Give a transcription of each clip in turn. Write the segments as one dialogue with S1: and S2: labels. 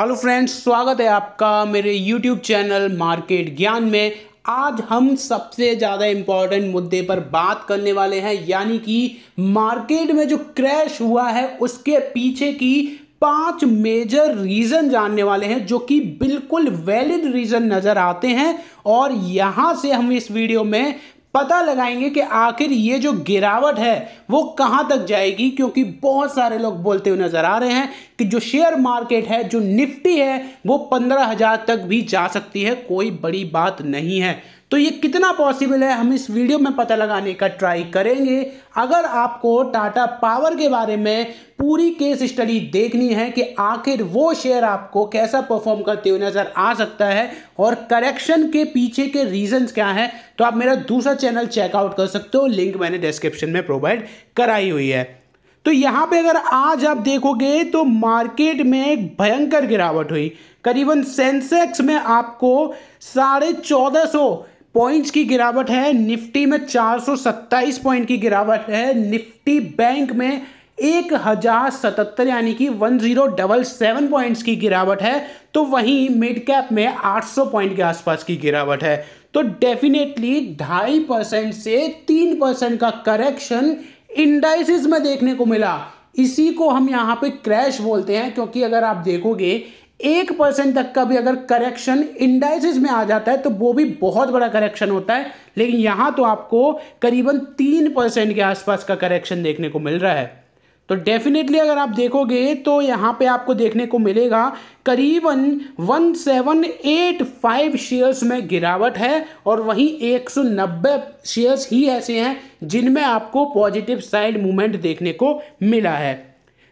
S1: hello friends स्वागत है आपका मेरे यूट्यूब चैनल मार्केट ज्ञान में आज हम सबसे ज़्यादा इम्पॉर्टेंट मुद्दे पर बात करने वाले हैं यानी कि मार्केट में जो क्रैश हुआ है उसके पीछे की पांच मेजर रीज़न जानने वाले हैं जो कि बिल्कुल वैलिड रीज़न नज़र आते हैं और यहाँ से हम इस वीडियो में पता लगाएंगे कि आखिर ये जो गिरावट है वो कहाँ तक जाएगी क्योंकि बहुत सारे लोग बोलते हुए नज़र आ रहे हैं कि जो शेयर मार्केट है जो निफ्टी है वो पंद्रह हज़ार तक भी जा सकती है कोई बड़ी बात नहीं है तो ये कितना पॉसिबल है हम इस वीडियो में पता लगाने का ट्राई करेंगे अगर आपको टाटा पावर के बारे में पूरी केस स्टडी देखनी है कि आखिर वो शेयर आपको कैसा परफॉर्म करते हुए नज़र आ सकता है और करेक्शन के पीछे के रीजंस क्या हैं तो आप मेरा दूसरा चैनल चेकआउट कर सकते हो लिंक मैंने डिस्क्रिप्शन में प्रोवाइड कराई हुई है तो यहाँ पे अगर आज आप देखोगे तो मार्केट में एक भयंकर गिरावट हुई करीबन सेंसेक्स में आपको साढ़े चौदह सौ पॉइंट्स की गिरावट है निफ्टी में चार पॉइंट की गिरावट है निफ्टी बैंक में एक हजार सतहत्तर यानी कि one zero double seven points की गिरावट है तो वहीं मिड कैप में आठ सौ पॉइंट के आसपास की गिरावट है तो डेफिनेटली ढाई परसेंट से तीन परसेंट का करेक्शन इंडाइसिस में देखने को मिला इसी को हम यहाँ पे क्रैश बोलते हैं क्योंकि अगर आप देखोगे एक परसेंट तक का भी अगर करेक्शन इंडाइसिस में आ जाता है तो वो भी बहुत बड़ा करेक्शन होता है लेकिन यहाँ तो आपको करीबन तीन परसेंट के आसपास का करेक्शन देखने को मिल रहा है तो डेफिनेटली अगर आप देखोगे तो यहाँ पे आपको देखने को मिलेगा करीबन 1785 शेयर्स में गिरावट है और वहीं 190 शेयर्स ही ऐसे हैं जिनमें आपको पॉजिटिव साइड मूवमेंट देखने को मिला है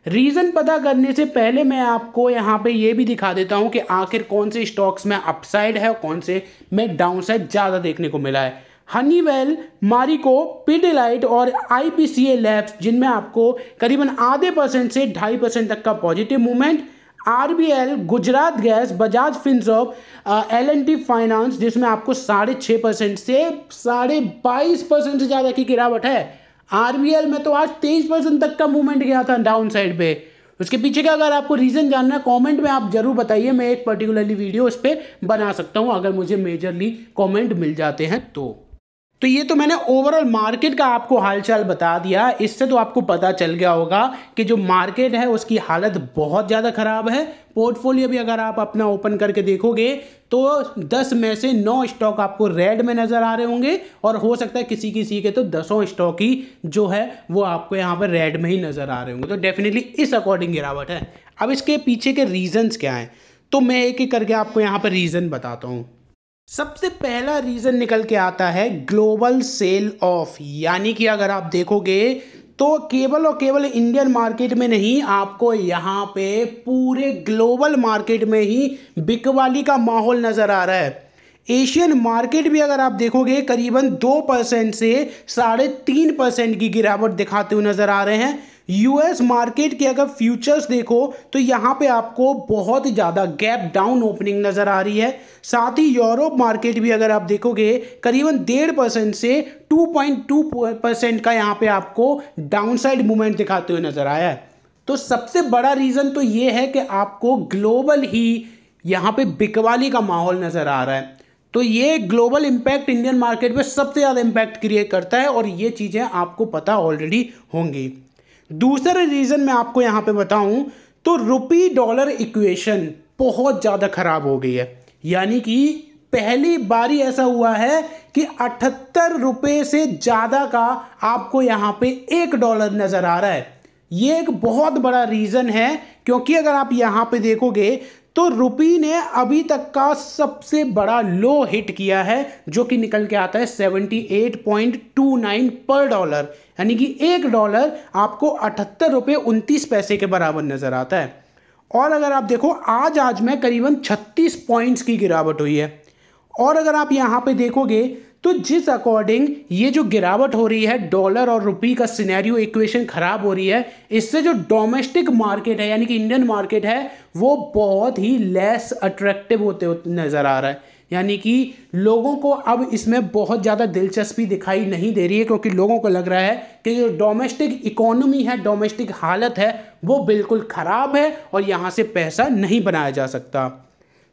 S1: रीज़न पता करने से पहले मैं आपको यहाँ पे ये भी दिखा देता हूँ कि आखिर कौन से स्टॉक्स में अपसाइड है और कौन से में डाउनसाइड ज़्यादा देखने को मिला है हनीवेल मारिको पिडिलाइट और I P C A labs जिनमें आपको करीबन आधे परसेंट से ढाई परसेंट तक का positive movement R B L Gujarat gas Bajaj फिनसॉप एल एन टी फाइनेंस जिसमें आपको साढ़े छः परसेंट से साढ़े बाईस परसेंट से ज़्यादा की गिरावट है आर में तो आज तेईस परसेंट तक का मूवमेंट गया था डाउन साइड पे उसके पीछे का अगर आपको रीज़न जानना है कमेंट में आप ज़रूर बताइए मैं एक पर्टिकुलरली वीडियो उस पर बना सकता हूँ अगर मुझे मेजरली कमेंट मिल जाते हैं तो तो ये तो मैंने ओवरऑल मार्केट का आपको हालचाल बता दिया इससे तो आपको पता चल गया होगा कि जो मार्केट है उसकी हालत बहुत ज़्यादा ख़राब है पोर्टफोलियो भी अगर आप अपना ओपन करके देखोगे तो 10 में से 9 स्टॉक आपको रेड में नज़र आ रहे होंगे और हो सकता है किसी किसी के तो दसों स्टॉक ही जो है वो आपको यहाँ पर रेड में ही नज़र आ रहे होंगे तो डेफिनेटली इस अकॉर्डिंग गिरावट है अब इसके पीछे के रीज़न्स क्या हैं तो मैं एक एक करके आपको यहाँ पर रीज़न बताता हूँ सबसे पहला रीज़न निकल के आता है ग्लोबल सेल ऑफ यानी कि अगर आप देखोगे तो केवल और केवल इंडियन मार्केट में नहीं आपको यहाँ पे पूरे ग्लोबल मार्केट में ही बिकवाली का माहौल नज़र आ रहा है एशियन मार्केट भी अगर आप देखोगे करीबन दो परसेंट से साढ़े तीन परसेंट की गिरावट दिखाते हुए नज़र आ रहे हैं यूएस मार्केट के अगर फ्यूचर्स देखो तो यहाँ पे आपको बहुत ही ज़्यादा गैप डाउन ओपनिंग नज़र आ रही है साथ ही यूरोप मार्केट भी अगर आप देखोगे करीबन डेढ़ परसेंट से 2.2 परसेंट का यहाँ पे आपको डाउनसाइड मूवमेंट दिखाते हुए नज़र आया है तो सबसे बड़ा रीज़न तो ये है कि आपको ग्लोबल ही यहाँ पे बिकवाली का माहौल नज़र आ रहा है तो ये ग्लोबल इम्पैक्ट इंडियन मार्केट पर सबसे ज़्यादा इम्पैक्ट क्रिएट करता है और ये चीज़ें आपको पता ऑलरेडी होंगी दूसरे रीज़न मैं आपको यहां पे बताऊं तो रुपी डॉलर इक्वेशन बहुत ज़्यादा ख़राब हो गई है यानी कि पहली बारी ऐसा हुआ है कि अठहत्तर रुपये से ज़्यादा का आपको यहां पे एक डॉलर नज़र आ रहा है ये एक बहुत बड़ा रीज़न है क्योंकि अगर आप यहां पे देखोगे तो रुपी ने अभी तक का सबसे बड़ा लो हिट किया है जो कि निकल के आता है 78.29 पर डॉलर यानी कि एक डॉलर आपको अठहत्तर रुपये उनतीस पैसे के बराबर नज़र आता है और अगर आप देखो आज आज में करीबन 36 पॉइंट्स की गिरावट हुई है और अगर आप यहाँ पे देखोगे तो जिस अकॉर्डिंग ये जो गिरावट हो रही है डॉलर और रुपी का सिनेरियो इक्वेशन खराब हो रही है इससे जो डोमेस्टिक मार्केट है यानी कि इंडियन मार्केट है वो बहुत ही लेस अट्रैक्टिव होते होते नज़र आ रहा है यानी कि लोगों को अब इसमें बहुत ज़्यादा दिलचस्पी दिखाई नहीं दे रही है क्योंकि लोगों को लग रहा है कि जो डोमेस्टिक इकोनॉमी है डोमेस्टिक हालत है वो बिल्कुल ख़राब है और यहाँ से पैसा नहीं बनाया जा सकता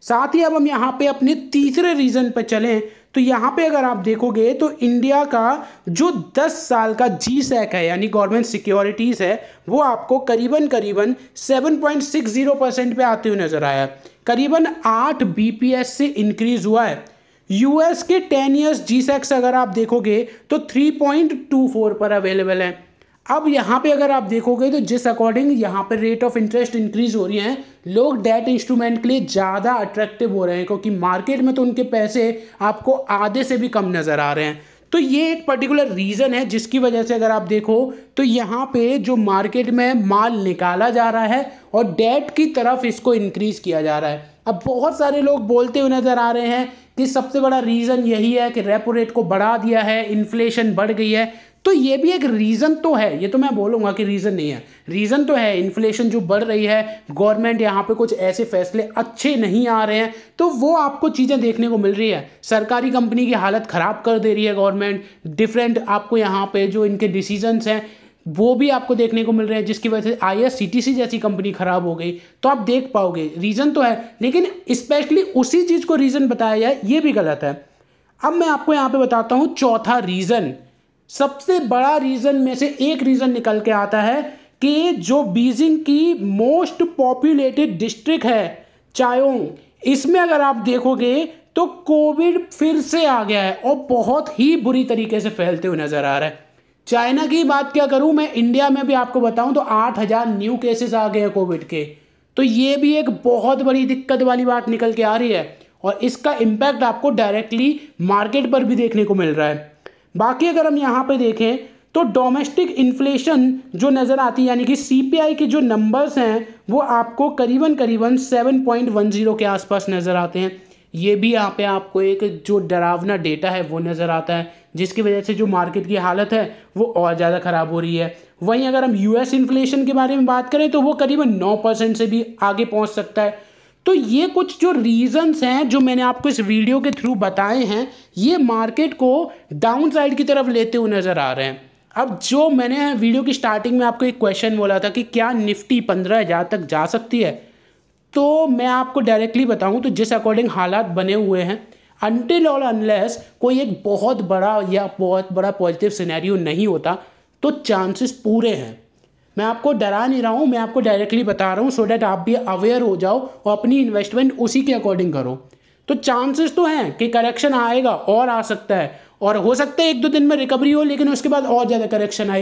S1: साथ ही अब हम यहाँ पे अपने तीसरे रीज़न पर चलें तो यहाँ पे अगर आप देखोगे तो इंडिया का जो 10 साल का जी सैक e है यानी गवर्नमेंट सिक्योरिटीज़ है वो आपको करीबन करीबन 7.60 परसेंट पर आते हुए नज़र आया करीबन 8 बीपीएस से इंक्रीज़ हुआ है यूएस के 10 इयर्स जी सैक्स अगर आप देखोगे तो 3.24 पर अवेलेबल है अब यहाँ पे अगर आप देखोगे तो जिस अकॉर्डिंग यहाँ पे रेट ऑफ इंटरेस्ट इंक्रीज हो रही है लोग डेट इंस्ट्रूमेंट के लिए ज़्यादा अट्रैक्टिव हो रहे हैं क्योंकि मार्केट में तो उनके पैसे आपको आधे से भी कम नज़र आ रहे हैं तो ये एक पर्टिकुलर रीज़न है जिसकी वजह से अगर आप देखो तो यहाँ पे जो मार्केट में माल निकाला जा रहा है और डेट की तरफ इसको इंक्रीज़ किया जा रहा है अब बहुत सारे लोग बोलते हुए नज़र आ रहे हैं कि सबसे बड़ा रीज़न यही है कि रेपो रेट को बढ़ा दिया है इन्फ्लेशन बढ़ गई है तो ये भी एक रीज़न तो है ये तो मैं बोलूँगा कि रीज़न नहीं है रीज़न तो है इन्फ्लेशन जो बढ़ रही है गवर्नमेंट यहाँ पे कुछ ऐसे फैसले अच्छे नहीं आ रहे हैं तो वो आपको चीज़ें देखने को मिल रही है सरकारी कंपनी की हालत ख़राब कर दे रही है गवर्नमेंट डिफरेंट आपको यहाँ पे जो इनके डिसीजंस हैं वो भी आपको देखने को मिल रहे हैं जिसकी वजह से आई एस जैसी कंपनी खराब हो गई तो आप देख पाओगे रीज़न तो है लेकिन स्पेशली उसी चीज़ को रीज़न बताया जाए ये भी गलत है अब मैं आपको यहाँ पे बताता हूँ चौथा रीज़न सबसे बड़ा रीज़न में से एक रीज़न निकल के आता है कि जो बीजिंग की मोस्ट पॉपुलेटेड डिस्ट्रिक्ट है चायोंग इसमें अगर आप देखोगे तो कोविड फिर से आ गया है और बहुत ही बुरी तरीके से फैलते हुए नज़र आ रहा है चाइना की बात क्या करूं मैं इंडिया में भी आपको बताऊं तो 8000 न्यू केसेस आ गए हैं कोविड के तो ये भी एक बहुत बड़ी दिक्कत वाली बात निकल के आ रही है और इसका इम्पैक्ट आपको डायरेक्टली मार्केट पर भी देखने को मिल रहा है बाकी अगर हम यहाँ पे देखें तो डोमेस्टिक इन्फ्लेशन जो नज़र आती है यानी कि सीपीआई के जो नंबर्स हैं वो आपको करीबन करीबन 7.10 के आसपास नज़र आते हैं ये भी यहाँ पे आपको एक जो डरावना डेटा है वो नज़र आता है जिसकी वजह से जो मार्केट की हालत है वो और ज़्यादा ख़राब हो रही है वहीं अगर हम यूएस इन्फ्लेशन के बारे में बात करें तो वो करीबन नौ परसेंट से भी आगे पहुँच सकता है तो ये कुछ जो रीज़न्स हैं जो मैंने आपको इस वीडियो के थ्रू बताए हैं ये मार्केट को डाउन साइड की तरफ लेते हुए नज़र आ रहे हैं अब जो मैंने वीडियो की स्टार्टिंग में आपको एक क्वेश्चन बोला था कि क्या निफ्टी पंद्रह हज़ार तक जा सकती है तो मैं आपको डायरेक्टली बताऊं तो जिस अकॉर्डिंग हालात बने हुए हैं अनटिल और अनलेस कोई एक बहुत बड़ा या बहुत बड़ा पॉजिटिव सिनेरियो नहीं होता तो चांसेस पूरे हैं मैं आपको डरा नहीं रहा हूँ मैं आपको डायरेक्टली बता रहा हूँ सो डैट आप भी अवेयर हो जाओ और अपनी इन्वेस्टमेंट उसी के अकॉर्डिंग करो तो चांसेस तो हैं कि करेक्शन आएगा और आ सकता है और हो सकता है एक दो दिन में रिकवरी हो लेकिन उसके बाद और ज़्यादा करेक्शन आए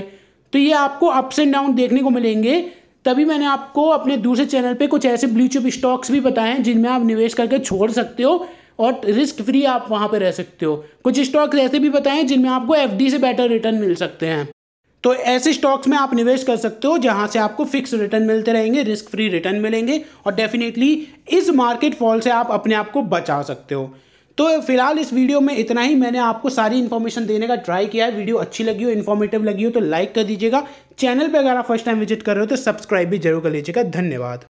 S1: तो ये आपको अप्स एंड डाउन देखने को मिलेंगे तभी मैंने आपको अपने दूसरे चैनल पे कुछ ऐसे ब्लू स्टॉक्स भी बताए हैं जिनमें आप निवेश करके छोड़ सकते हो और रिस्क फ्री आप वहाँ पर रह सकते हो कुछ स्टॉक्स ऐसे भी बताएं जिनमें आपको एफ से बेटर रिटर्न मिल सकते हैं तो ऐसे स्टॉक्स में आप निवेश कर सकते हो जहां से आपको फिक्स रिटर्न मिलते रहेंगे रिस्क फ्री रिटर्न मिलेंगे और डेफिनेटली इस मार्केट फॉल से आप अपने आप को बचा सकते हो तो फिलहाल इस वीडियो में इतना ही मैंने आपको सारी इन्फॉर्मेशन देने का ट्राई किया है वीडियो अच्छी लगी हो इन्फॉर्मेटिव लगी हो तो लाइक कर दीजिएगा चैनल पर अगर आप फर्स्ट टाइम विजिट कर रहे हो तो सब्सक्राइब भी जरूर कर लीजिएगा धन्यवाद